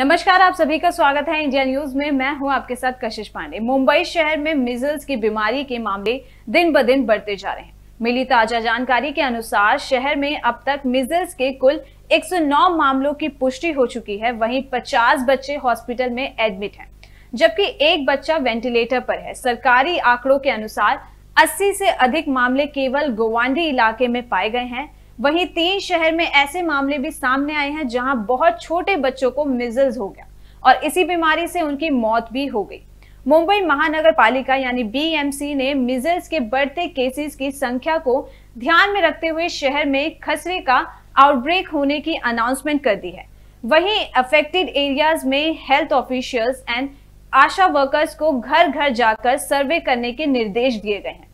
नमस्कार आप सभी का स्वागत है इंडिया न्यूज में मैं हूं आपके साथ कशिश पांडे मुंबई शहर में मिजल्स की बीमारी के मामले दिन ब दिन बढ़ते जा रहे हैं मिली ताजा जानकारी के अनुसार शहर में अब तक मिजल्स के कुल 109 मामलों की पुष्टि हो चुकी है वहीं 50 बच्चे हॉस्पिटल में एडमिट हैं जबकि एक बच्चा वेंटिलेटर पर है सरकारी आंकड़ों के अनुसार अस्सी से अधिक मामले केवल गोवांडी इलाके में पाए गए हैं वहीं तीन शहर में ऐसे मामले भी सामने आए हैं जहां बहुत छोटे बच्चों को मिजल्स हो गया और इसी बीमारी से उनकी मौत भी हो गई मुंबई महानगर पालिका यानी बीएमसी ने मिजल्स के बढ़ते केसेस की संख्या को ध्यान में रखते हुए शहर में खसरे का आउटब्रेक होने की अनाउंसमेंट कर दी है वहीं अफेक्टेड एरियाज में health officials and ASHA workers को घर घर जाकर सर्वे करने के निर्देश दिए गए हैं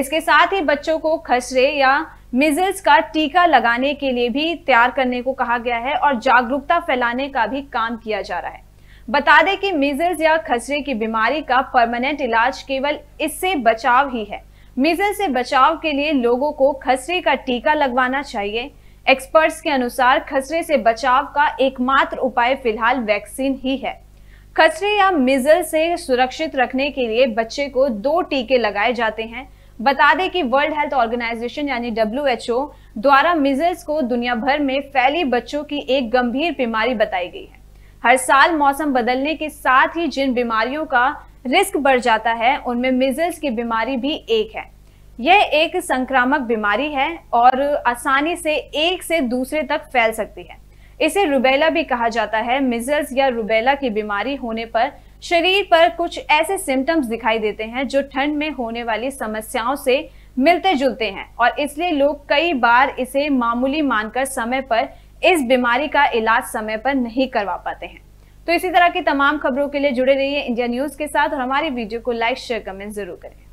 इसके साथ ही बच्चों को खसरे या मिजल्स का टीका लगाने के लिए भी तैयार करने को कहा गया है और जागरूकता फैलाने का भी काम किया जा रहा है बता दें कि मिजल्स या खसरे की बीमारी का परमानेंट इलाज केवल इससे बचाव ही है मिजल से बचाव के लिए लोगों को खसरे का टीका लगवाना चाहिए एक्सपर्ट्स के अनुसार खसरे से बचाव का एकमात्र उपाय फिलहाल वैक्सीन ही है खसरे या मिजल से सुरक्षित रखने के लिए बच्चे को दो टीके लगाए जाते हैं बता दें कि वर्ल्ड हेल्थ ऑर्गेनाइजेशन यानी डब्ल्यू द्वारा मिजल्स को दुनिया भर में फैली बच्चों की एक गंभीर बीमारी बताई गई है हर साल मौसम बदलने के साथ ही जिन बीमारियों का रिस्क बढ़ जाता है उनमें मिजल्स की बीमारी भी एक है यह एक संक्रामक बीमारी है और आसानी से एक से दूसरे तक फैल सकती है इसे रुबेला भी कहा जाता है मिजल्स या रुबेला की बीमारी होने पर शरीर पर कुछ ऐसे सिम्टम्स दिखाई देते हैं जो ठंड में होने वाली समस्याओं से मिलते जुलते हैं और इसलिए लोग कई बार इसे मामूली मानकर समय पर इस बीमारी का इलाज समय पर नहीं करवा पाते हैं तो इसी तरह की तमाम खबरों के लिए जुड़े रहिए इंडिया न्यूज के साथ और हमारी वीडियो को लाइक शेयर कमेंट जरूर करें